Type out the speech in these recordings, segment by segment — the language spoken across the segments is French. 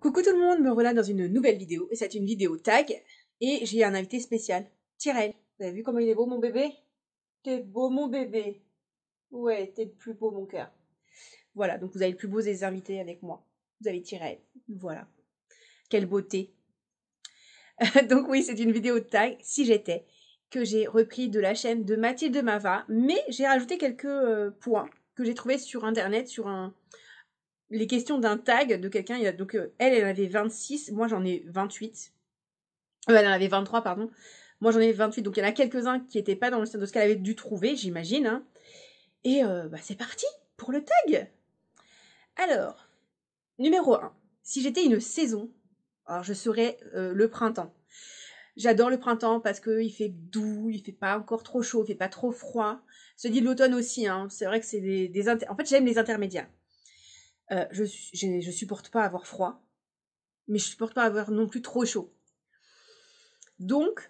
Coucou tout le monde, me voilà dans une nouvelle vidéo et c'est une vidéo tag et j'ai un invité spécial, Tyrell. Vous avez vu comment il est beau mon bébé T'es beau mon bébé. Ouais, t'es le plus beau mon cœur. Voilà, donc vous avez le plus beau des invités avec moi. Vous avez Tyrell. Voilà. Quelle beauté. donc oui, c'est une vidéo tag, si j'étais, que j'ai repris de la chaîne de Mathilde Mava, mais j'ai rajouté quelques euh, points que j'ai trouvés sur internet, sur un, les questions d'un tag de quelqu'un. donc euh, elle, elle avait 26, moi j'en ai 28. Euh, elle en avait 23, pardon. Moi j'en ai 28. Donc il y en a quelques-uns qui n'étaient pas dans le stand de ce qu'elle avait dû trouver, j'imagine. Hein. Et euh, bah, c'est parti pour le tag. Alors, numéro 1. Si j'étais une saison, alors je serais le printemps. J'adore le printemps parce qu'il fait doux, il fait pas encore trop chaud, il fait pas trop froid. Se dit l'automne aussi, hein. c'est vrai que c'est des, En fait, j'aime les intermédiaires. Euh, je, ne supporte pas avoir froid, mais je supporte pas avoir non plus trop chaud. Donc,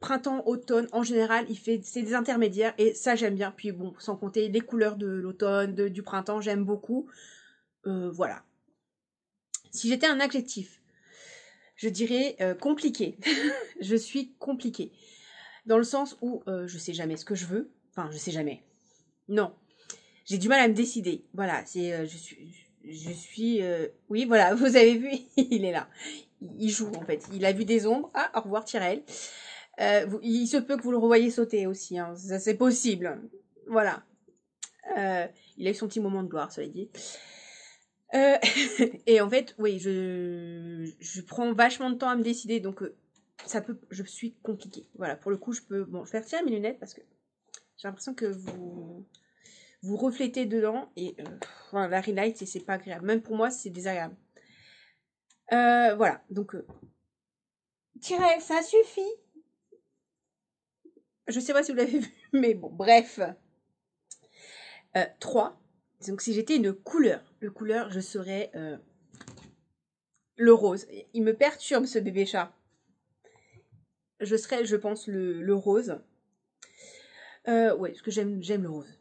printemps, automne, en général, il fait c'est des intermédiaires et ça j'aime bien. Puis bon, sans compter les couleurs de l'automne, du printemps, j'aime beaucoup. Euh, voilà. Si j'étais un adjectif, je dirais euh, compliqué. je suis compliqué Dans le sens où je sais jamais ce que je veux. Enfin, je sais jamais. Non. J'ai du mal à me décider. Voilà, c'est je suis je suis... Euh, oui, voilà, vous avez vu, il est là. Il joue, en fait. Il a vu des ombres. Ah, au revoir, Tyrell. Euh, il se peut que vous le revoyez sauter aussi. Hein. Ça, c'est possible. Voilà. Euh, il a eu son petit moment de gloire, ça dit. Euh, et en fait, oui, je, je prends vachement de temps à me décider, donc ça peut, je suis compliquée. Voilà, pour le coup, je peux, bon, faire vais mes lunettes parce que j'ai l'impression que vous vous reflétez dedans et un very Light et c'est pas agréable. Même pour moi, c'est désagréable. Euh, voilà, donc. Euh, ça suffit. Je sais pas si vous l'avez vu, mais bon, bref. 3. Euh, donc, si j'étais une couleur, le couleur, je serais le rose. Il me perturbe ce bébé chat. Je serais, je pense, le, rose. ouais, parce que j'aime le rose.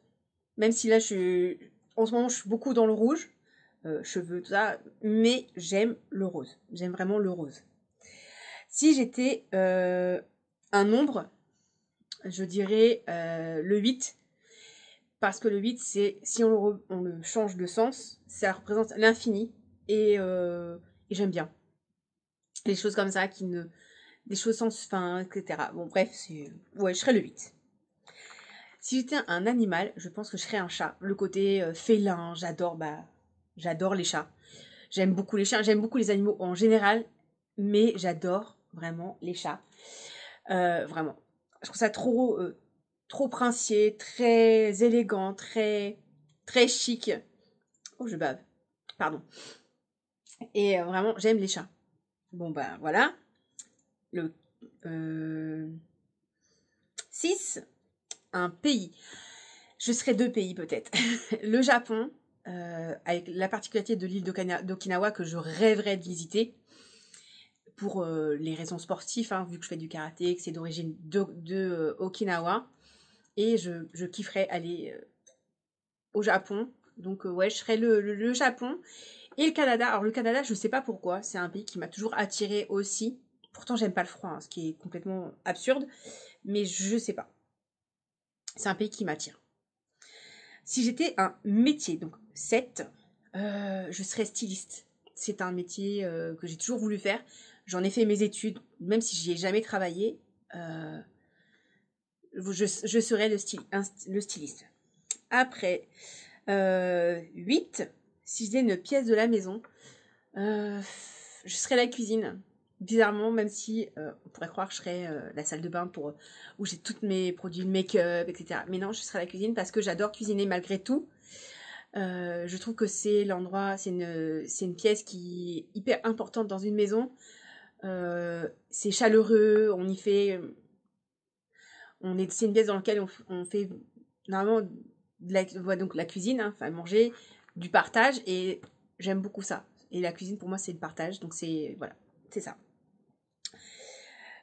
Même si là, je, en ce moment, je suis beaucoup dans le rouge, euh, cheveux, tout ça, mais j'aime le rose. J'aime vraiment le rose. Si j'étais euh, un nombre, je dirais euh, le 8. Parce que le 8, c'est si on le, change de sens, ça représente l'infini. Et, j'aime bien. Les choses comme ça qui ne. Des choses sans fin, etc. Bon, bref, Ouais, je serais le 8. Si j'étais un animal, je pense que je serais un chat. Le côté euh, félin, j'adore, bah, j'adore les chats. J'aime beaucoup les chats, j'aime beaucoup les animaux en général, mais j'adore vraiment les chats. Euh, vraiment. Je trouve ça trop, euh, trop princier, très élégant, très, très chic. Oh, je bave. Pardon. Et vraiment, j'aime les chats. Bon, bah voilà. Le. 6 un pays. Je serais deux pays peut-être. le Japon, euh, avec la particularité de l'île d'Okinawa que je rêverais de visiter pour euh, les raisons sportives, hein, vu que je fais du karaté, que c'est d'origine de, euh, Et je, kifferais aller au Japon. Donc ouais, je serais le, Japon. Et le Canada. Alors le Canada, je ne sais pas pourquoi, c'est un pays qui m'a toujours attiré aussi. Pourtant, j'aime pas le froid, hein, ce qui est complètement absurde. Mais je ne sais pas. C'est un pays qui m'attire. Si j'étais un métier, donc 7, euh, je serais styliste. C'est un métier euh, que j'ai toujours voulu faire. J'en ai fait mes études, même si j'y ai jamais travaillé. Euh, je, serais le, le styliste. Après, 8, si j'étais une pièce de la maison, je serais la cuisine bizarrement, même si euh, on pourrait croire que je serais euh, la salle de bain pour, euh, où j'ai tous mes produits de make-up, etc. Mais non, je serai la cuisine parce que j'adore cuisiner malgré tout. je trouve que c'est l'endroit, c'est une, une, pièce qui est hyper importante dans une maison. c'est chaleureux, on y fait. On est, c'est une pièce dans laquelle on, fait normalement de la, donc la cuisine, hein, enfin manger, du partage et j'aime beaucoup ça. Et la cuisine pour moi c'est le partage, donc c'est voilà, c'est ça.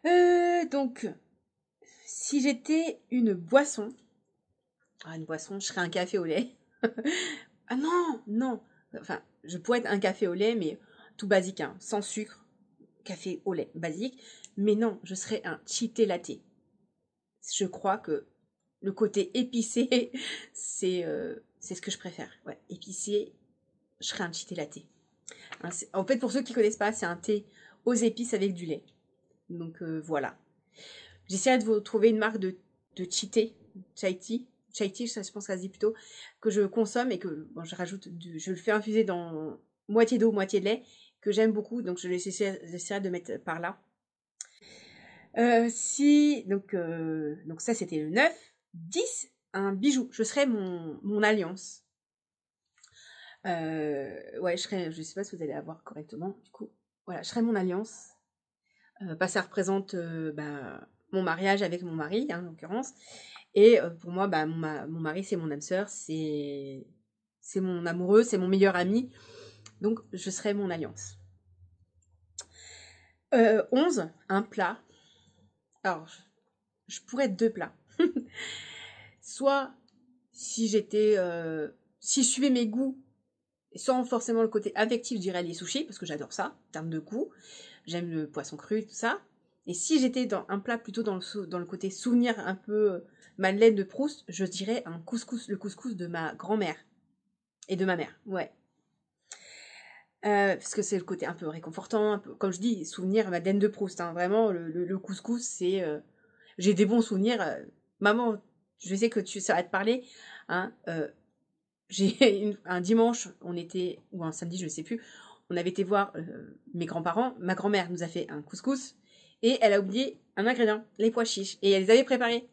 Euh, donc, si j'étais une boisson, ah, une boisson, je serais un café au lait. ah non, non. Enfin, je pourrais être un café au lait, mais tout basique, hein, sans sucre, café au lait, basique. Mais non, je serais un chité latte. Je crois que le côté épicé, c'est euh, c'est ce que je préfère. Ouais, épicé, je serais un chité latte. Hein, en fait, pour ceux qui connaissent pas, c'est un thé aux épices avec du lait. Donc euh, voilà. J'essaierai de vous trouver une marque de, de chité, chaiti, ça je pense que ça se dit plutôt, que je consomme et que bon, je rajoute, je le fais infuser dans moitié d'eau, moitié de lait, que j'aime beaucoup, donc je j'essaierai de mettre par là. Euh, si, donc, euh, donc ça c'était le 9, 10, un bijou, je serai mon, mon alliance. ouais, je serai, je sais pas si vous allez avoir correctement, du coup, voilà, je serai mon alliance. Euh, bah, ça représente euh, bah, mon mariage avec mon mari, hein, en l'occurrence. Et euh, pour moi, bah, mon, mari, c'est mon âme sœur, c'est mon amoureux, c'est mon meilleur ami. Donc, je serai mon alliance. 11, un plat. Alors, je, pourrais être deux plats. soit, si j'étais... si je suivais mes goûts, sans forcément le côté affectif, je dirais les sushis, parce que j'adore ça, en termes de goût j'aime le poisson cru, tout ça. Et si j'étais dans un plat plutôt dans le, côté souvenir un peu euh, Madeleine de Proust, je dirais un couscous, le couscous de ma grand-mère et de ma mère, ouais. Euh, parce que c'est le côté un peu réconfortant, un peu, comme je dis, souvenir Madeleine de Proust, hein. vraiment, le, couscous, c'est... Euh, j'ai des bons souvenirs. maman, je sais que tu, s'arrêtes te parler. Hein, j'ai un dimanche, on était, ou un samedi, je ne sais plus, on avait été voir euh, mes grands-parents, ma grand-mère nous a fait un couscous et elle a oublié un ingrédient, les pois chiches, et elle les avait préparés.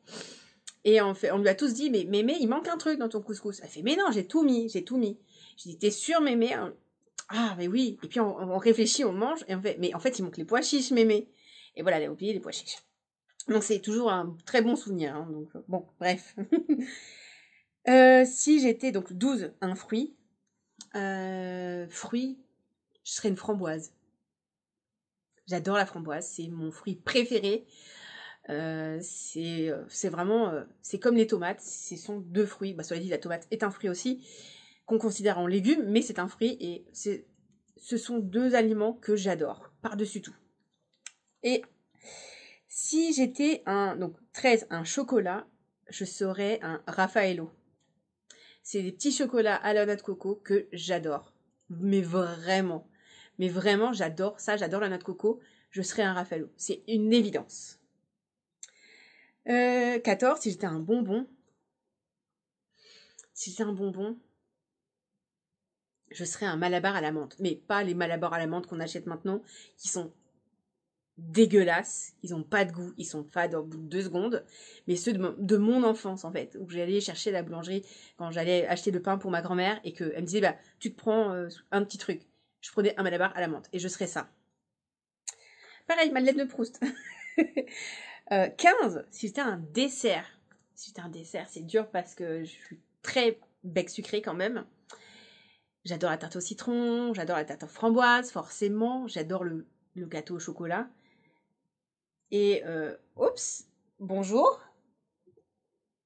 Et on, fait, on lui a tous dit, mais mémé, il manque un truc dans ton couscous. Elle fait, mais non, j'ai tout mis, j'ai tout mis. J'ai dit, t'es sûr, mémé hein? Ah, mais oui. Et puis on, réfléchit, on mange, et on fait, mais en fait, il manque les pois chiches, mémé. Et voilà, elle a oublié les pois chiches. Donc c'est toujours un très bon souvenir. Hein. donc, euh, bon, bref. Euh, si j'étais donc 12, un fruit. Euh, fruit, je serais une framboise. J'adore la framboise, c'est mon fruit préféré. Euh, euh, c'est vraiment, euh, c'est comme les tomates, ce sont deux fruits. Soit bah, dit, la tomate est un fruit aussi, qu'on considère en légumes. mais c'est un fruit et ce sont deux aliments que j'adore, par-dessus tout. Et si j'étais un, donc 13, un chocolat, je serais un Raffaello. C'est des petits chocolats à la noix de coco que j'adore, mais vraiment. Mais vraiment, j'adore ça, j'adore la noix de coco. Je serais un Raffaello. C'est une évidence. Euh, 14, si j'étais un bonbon. Si j'étais un bonbon, je serais un malabar à la menthe. Mais pas les malabars à la menthe qu'on achète maintenant, qui sont dégueulasses, ils n'ont pas de goût, ils sont fades au bout de deux secondes, mais ceux de, mon, enfance en fait, où j'allais chercher la boulangerie quand j'allais acheter le pain pour ma grand-mère et qu'elle me disait bah, tu te prends euh, un petit truc je prenais un Malabar à la menthe. Et je serais ça. Pareil, Madeleine de Proust. euh, 15, si c'était un dessert. Si c'était un dessert, c'est dur parce que je suis très bec sucré quand même. J'adore la tarte au citron, j'adore la tarte aux framboises. forcément. J'adore le, gâteau au chocolat. Et, euh, oups, bonjour.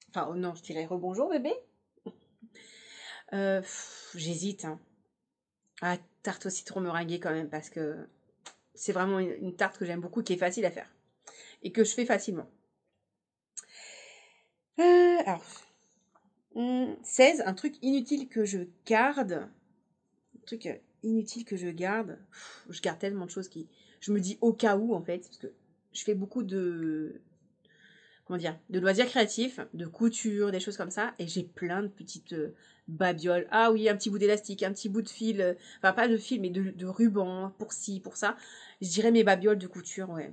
Enfin, oh non, je dirais rebonjour bébé. Euh, j'hésite. Hein. Ah, tarte au citron meringuée quand même parce que c'est vraiment une, tarte que j'aime beaucoup, qui est facile à faire et que je fais facilement. Euh, alors, 16, hmm, un truc inutile que je garde. Un truc euh, inutile que je garde. Je garde tellement de choses qui. Je me dis au cas où en fait, parce que je fais beaucoup de comment dire, de loisirs créatifs, de couture, des choses comme ça. Et j'ai plein de petites euh, babioles. Ah oui, un petit bout d'élastique, un petit bout de fil. Euh, enfin, pas de fil, mais de, ruban pour ci, pour ça. Je dirais mes babioles de couture, ouais.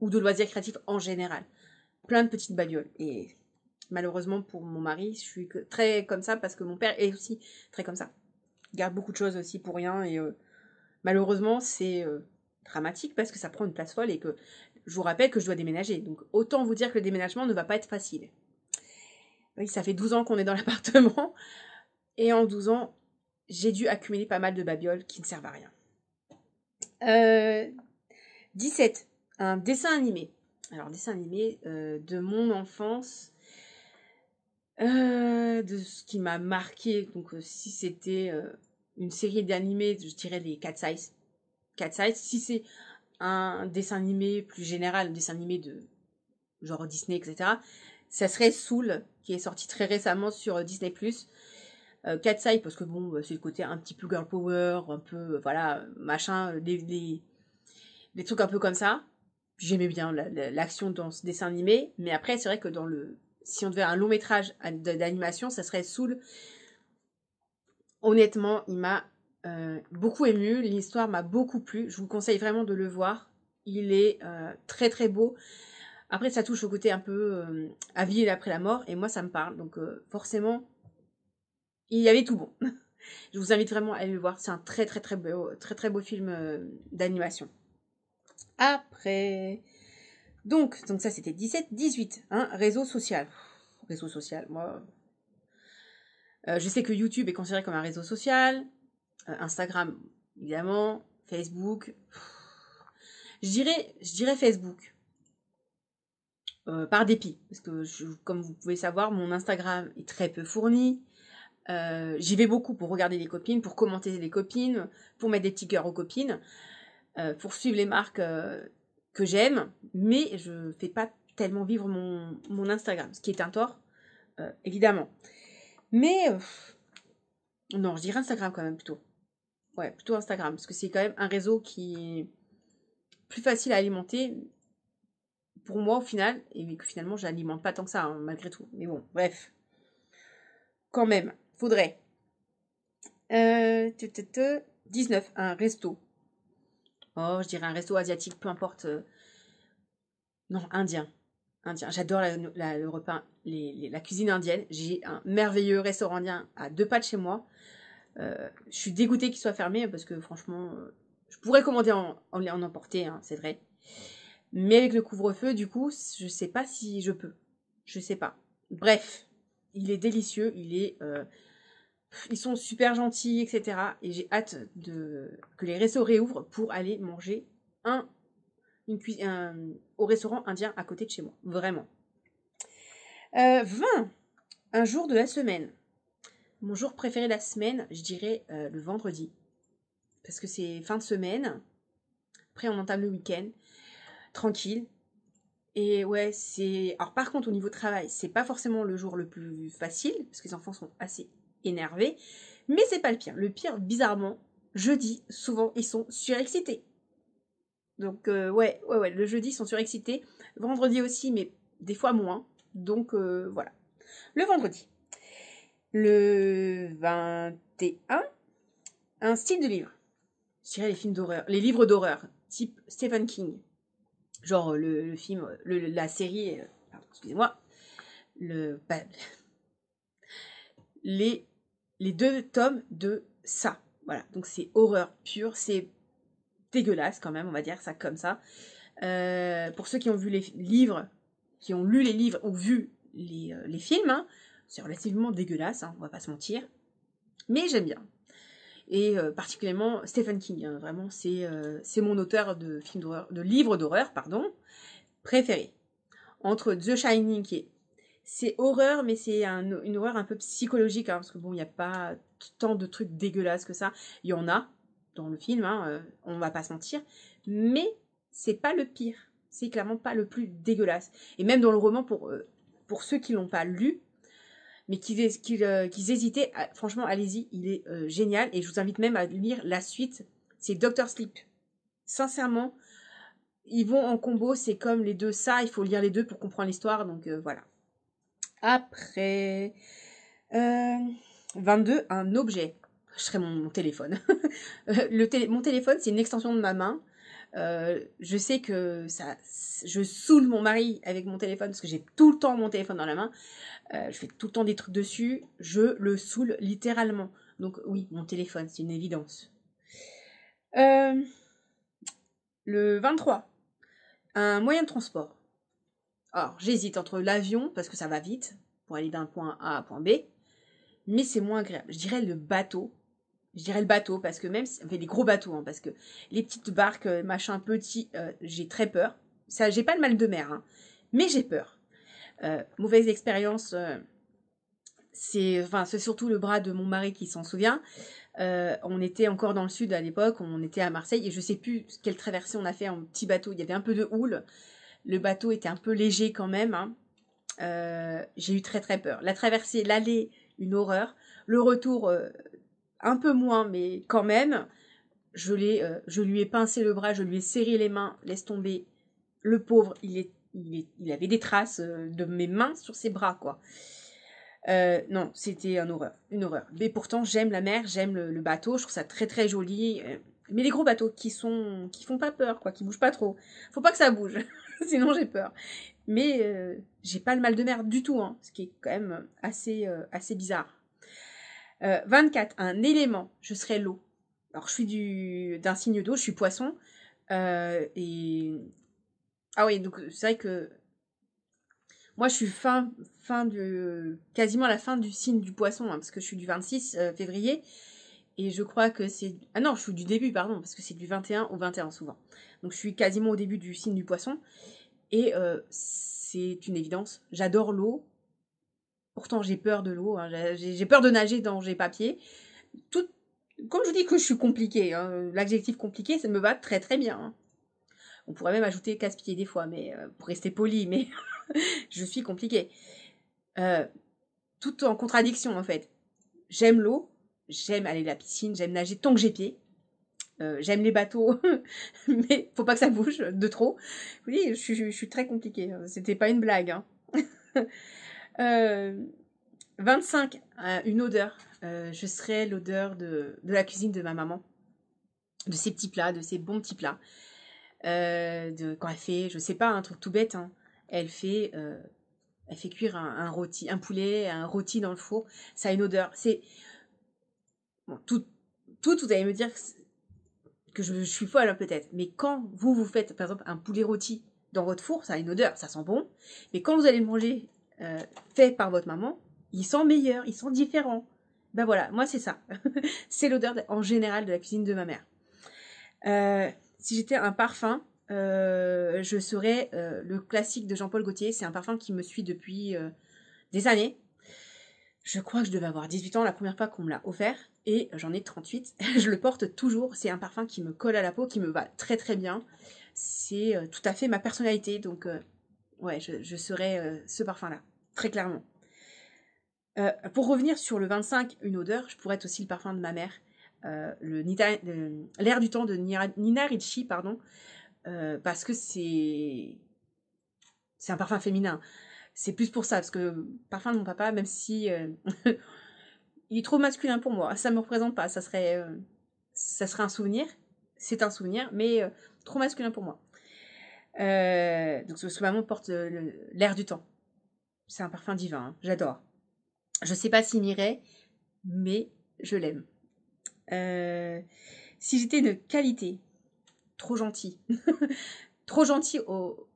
ou de loisirs créatifs en général. Plein de petites babioles. Et malheureusement pour mon mari, je suis très comme ça parce que mon père est aussi très comme ça. Il garde beaucoup de choses aussi pour rien. Et euh, malheureusement, c'est dramatique parce que ça prend une place folle et que je vous rappelle que je dois déménager, donc autant vous dire que le déménagement ne va pas être facile. Oui, ça fait 12 ans qu'on est dans l'appartement, et en 12 ans, j'ai dû accumuler pas mal de babioles qui ne servent à rien. 17. Euh, Un dessin animé. Alors, dessin animé euh, de mon enfance, euh, de ce qui m'a marqué. Donc, si c'était une série d'animés, je dirais les Cat Size. Cat Size. Si c'est un dessin animé plus général, un dessin animé de genre Disney, etc., ça serait Soul, qui est sorti très récemment sur Disney+. Plus. Euh, parce que bon, bah, c'est le côté un petit peu girl power, un peu, euh, voilà, machin, euh, des trucs un peu comme ça. J'aimais bien l'action dans ce dessin animé, mais après, c'est vrai que dans le... Si on devait un long métrage d'animation, ça serait Soul. Honnêtement, il m'a euh, beaucoup ému. l'histoire m'a beaucoup plu, je vous conseille vraiment de le voir, il est euh, très très beau. Après ça touche au côté un peu à vie et après la mort, et moi ça me parle, donc euh, forcément il y avait tout bon. je vous invite vraiment à aller le voir, c'est un très très très beau, très très beau film d'animation. Après, donc, donc ça c'était 17, 18, hein, réseau social. réseau social, moi... je sais que YouTube est considéré comme un réseau social, euh, Instagram, évidemment, Facebook. Je dirais, je dirais Facebook. Euh, par dépit, parce que comme vous pouvez savoir, mon Instagram est très peu fourni. Euh, j'y vais beaucoup pour regarder les copines, pour commenter les copines, pour mettre des petits cœurs aux copines, pour suivre les marques que j'aime, mais je ne fais pas tellement vivre mon, mon, Instagram, ce qui est un tort, évidemment. Mais non, je dirais Instagram quand même plutôt ouais, plutôt Instagram, parce que c'est quand même un réseau qui est plus facile à alimenter pour moi au final, et que finalement je n'alimente pas tant que ça, hein, malgré tout. Mais bon, bref. Quand même, faudrait. 19, euh, un resto. Oh, je dirais un resto asiatique, peu importe. Euh. Non, indien. Indien. J'adore la, le repas, la cuisine indienne. J'ai un merveilleux restaurant indien à deux pas de chez moi. Euh, je suis dégoûtée qu'il soit fermé parce que franchement, euh, je pourrais commander en, en, emporter, hein, c'est vrai. Mais avec le couvre-feu, du coup, je sais pas si je peux. Je sais pas. Bref, il est délicieux, il est, euh, ils sont super gentils, etc. Et j'ai hâte de, que les restos réouvrent pour aller manger un, une au restaurant indien à côté de chez moi. Vraiment. 20. Un jour de la semaine. Mon jour préféré de la semaine, je dirais euh, le vendredi. Parce que c'est fin de semaine. Après, on entame le week-end. Tranquille. Et ouais, c'est. Alors, par contre, au niveau travail, c'est pas forcément le jour le plus facile. Parce que les enfants sont assez énervés. Mais c'est pas le pire. Le pire, bizarrement, jeudi, souvent, ils sont surexcités. Donc, euh, ouais, ouais, ouais. Le jeudi, ils sont surexcités. Vendredi aussi, mais des fois moins. Donc, euh, voilà. Le vendredi. Le 21, un style de livre. Je dirais les films d'horreur, les livres d'horreur, type Stephen King. Genre euh, le, film, euh, la série, euh, excusez-moi, le, les, les deux tomes de ça. Voilà, donc c'est horreur pure, c'est dégueulasse quand même, on va dire ça comme ça. pour ceux qui ont vu les livres, qui ont lu les livres ou vu les, les films, hein, c'est relativement dégueulasse, hein, on va pas se mentir. Mais j'aime bien. Et euh, particulièrement Stephen King, hein, vraiment, c'est euh, c'est mon auteur de, films de livres d'horreur pardon, préféré. Entre The Shining, et... C'est horreur, mais c'est une horreur un peu psychologique, hein, parce que bon, il n'y a pas tant de trucs dégueulasses que ça. Il y en a dans le film, euh, on va pas se mentir. Mais c'est pas le pire. C'est clairement pas le plus dégueulasse. Et même dans le roman, pour, pour ceux qui l'ont pas lu, mais qu'ils qu euh, hésitaient, franchement, allez-y, il est euh, génial. Et je vous invite même à lire la suite. C'est Dr. Sleep. Sincèrement, ils vont en combo. C'est comme les deux. Ça, il faut lire les deux pour comprendre l'histoire. Donc euh, voilà. Après, 22, un objet. Je serai mon, téléphone. le mon téléphone, c'est une extension de ma main. Euh, je sais que ça, je saoule mon mari avec mon téléphone parce que j'ai tout le temps mon téléphone dans la main. Euh, je fais tout le temps des trucs dessus. Je le saoule littéralement. Donc oui, mon téléphone, c'est une évidence. Euh, le 23, un moyen de transport. Alors j'hésite entre l'avion parce que ça va vite pour aller d'un point A à un point B, mais c'est moins agréable. Je dirais le bateau je dirais le bateau, parce que même, enfin, les gros bateaux, hein, parce que les petites barques, euh, machin petit, euh, j'ai très peur. Ça, j'ai pas le mal de mer, hein, mais j'ai peur. Euh, mauvaise expérience, c'est, enfin, c'est surtout le bras de mon mari qui s'en souvient. on était encore dans le sud à l'époque, on était à Marseille, et je sais plus quelle traversée on a fait en petit bateau. Il y avait un peu de houle, le bateau était un peu léger quand même. Hein. j'ai eu très très peur. La traversée, l'aller, une horreur. Le retour, un peu moins, mais quand même. Je, euh, je lui ai pincé le bras, je lui ai serré les mains, laisse tomber. Le pauvre, il, est, il, avait des traces euh, de mes mains sur ses bras, quoi. Euh, non, c'était une horreur, une horreur. Mais pourtant, j'aime la mer, j'aime le, bateau, je trouve ça très très joli. Mais les gros bateaux qui sont, qui font pas peur, quoi, qui bougent pas trop. Faut pas que ça bouge, sinon j'ai peur. Mais j'ai pas le mal de mer du tout, hein, ce qui est quand même assez, assez bizarre. 24, euh, un élément, je serai l'eau. Alors, je suis du, d'un signe d'eau, je suis poisson. Euh, et. Ah oui, donc c'est vrai que. Moi, je suis fin, fin de quasiment à la fin du signe du poisson, hein, parce que je suis du 26 euh, février. Et je crois que c'est. Ah non, je suis du début, pardon, parce que c'est du 21 au 21 souvent. Donc, je suis quasiment au début du signe du poisson. Et c'est une évidence. J'adore l'eau. Pourtant, j'ai peur de l'eau, hein. j'ai peur de nager dans j'ai papier. Tout, comme je vous dis que je suis compliquée, hein, l'adjectif compliqué, ça me va très très bien. Hein. On pourrait même ajouter casse-pied des fois, mais euh, pour rester poli, mais je suis compliquée. Euh, tout en contradiction en fait. J'aime l'eau, j'aime aller à la piscine, j'aime nager tant que j'ai pied. Euh, j'aime les bateaux, mais faut pas que ça bouge de trop. Oui, je, suis très compliquée. C'était pas une blague. 25, euh, une odeur. Euh, je serai l'odeur de, la cuisine de ma maman, de ses petits plats, de ses bons petits plats. Euh, de, quand elle fait, je sais pas, un truc tout bête, hein. elle fait elle fait cuire un, rôti, un poulet, un rôti dans le four. Ça a une odeur. C'est bon, tout, tout. Vous allez me dire que je, je suis folle hein, peut-être, mais quand vous vous faites par exemple un poulet rôti dans votre four, ça a une odeur, ça sent bon. Mais quand vous allez le manger euh, fait par votre maman, ils sont meilleurs, ils sont différents. Ben voilà, moi c'est ça. c'est l'odeur en général de la cuisine de ma mère. Euh, si j'étais un parfum, euh, je serais le classique de Jean-Paul Gaultier. C'est un parfum qui me suit depuis des années. Je crois que je devais avoir 18 ans la première fois qu'on me l'a offert et j'en ai 38. je le porte toujours. C'est un parfum qui me colle à la peau, qui me va très très bien. C'est tout à fait ma personnalité. Donc ouais, je, serais euh, ce parfum-là, très clairement. Euh, pour revenir sur le 25, une odeur, je pourrais être aussi le parfum de ma mère, euh, euh l'air du temps de Nina Ricci, pardon, parce que c'est un parfum féminin. C'est plus pour ça, parce que parfum de mon papa, même si il est trop masculin pour moi, ça me représente pas, ça serait ça serait un souvenir, c'est un souvenir, mais trop masculin pour moi. Euh, donc, ce maman porte euh, l'air du temps. C'est un parfum divin, hein. j'adore. Je ne sais pas s'il m'irait, mais je l'aime. Euh, si j'étais de qualité, trop gentil, trop gentil au.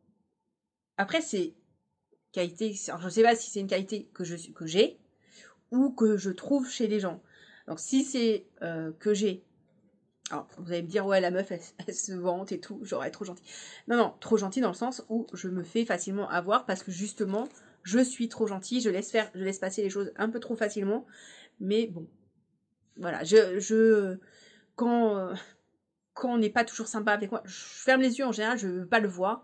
Après, c'est qualité. Je je sais pas si c'est une qualité que je que j'ai ou que je trouve chez les gens. Donc, si c'est que j'ai alors, vous allez me dire, ouais, la meuf, elle, se vante et tout, j'aurais trop gentille. Non, non, trop gentille dans le sens où je me fais facilement avoir parce que justement, je suis trop gentille, je laisse faire, je laisse passer les choses un peu trop facilement. Mais bon, voilà, je. je quand, euh, quand on n'est pas toujours sympa avec moi, je ferme les yeux en général, je veux pas le voir.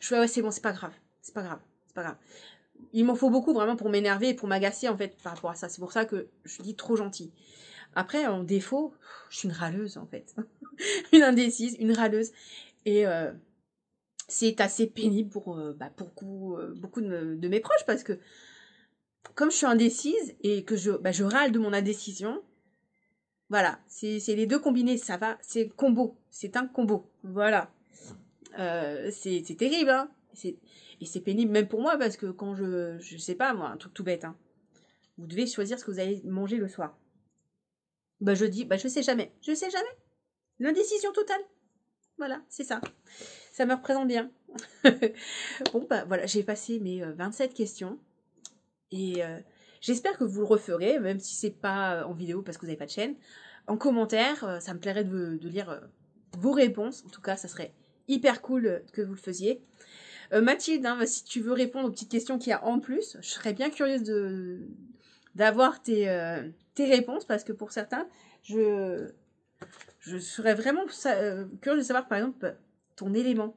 Je fais, ouais, c'est bon, c'est pas grave, c'est pas grave, c'est pas grave. Il m'en faut beaucoup vraiment pour m'énerver et pour m'agacer en fait par rapport à ça. C'est pour ça que je dis trop gentil. Après, en défaut, je suis une râleuse en fait. une indécise, une râleuse. Et euh, c'est assez pénible pour, euh, bah, beaucoup, euh, beaucoup de, mes proches parce que comme je suis indécise et que je, bah, râle de mon indécision, voilà, c'est les deux combinés, ça va, c'est combo, c'est un combo, voilà. c'est terrible, hein. et c'est pénible même pour moi parce que quand je, je sais pas moi, un truc tout bête, hein. vous devez choisir ce que vous allez manger le soir. Bah, je dis, bah, je sais jamais. Je sais jamais. L'indécision totale. Voilà, c'est ça. Ça me représente bien. bon, bah voilà, j'ai passé mes 27 euh, questions. Et euh, j'espère que vous le referez, même si c'est pas euh, en vidéo parce que vous n'avez pas de chaîne. En commentaire, ça me plairait de, lire vos réponses. En tout cas, ça serait hyper cool que vous le faisiez. Mathilde, hein, si tu veux répondre aux petites questions qu'il y a en plus, je serais bien curieuse de, d'avoir tes, euh, tes, réponses parce que pour certains, je, je serais vraiment curieux curieuse de savoir par exemple ton élément.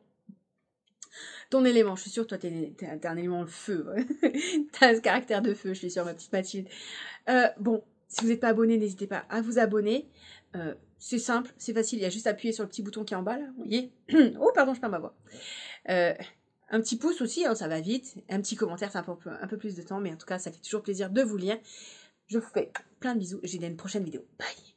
Ton élément, je suis sûre, toi, tu as un élément le feu. T'as ce caractère de feu, je suis sûre, ma petite Mathilde. Euh, bon, si vous n'êtes pas abonné, n'hésitez pas à vous abonner. Euh, c'est simple, c'est facile, il y a juste à appuyer sur le petit bouton qui est en bas, là, vous voyez. oh, pardon, je perds ma voix. Un petit pouce aussi, hein, ça va vite. Un petit commentaire, ça prend un peu plus de temps, mais en tout cas, ça fait toujours plaisir de vous lire. Je vous fais plein de bisous. J'ai une prochaine vidéo. Bye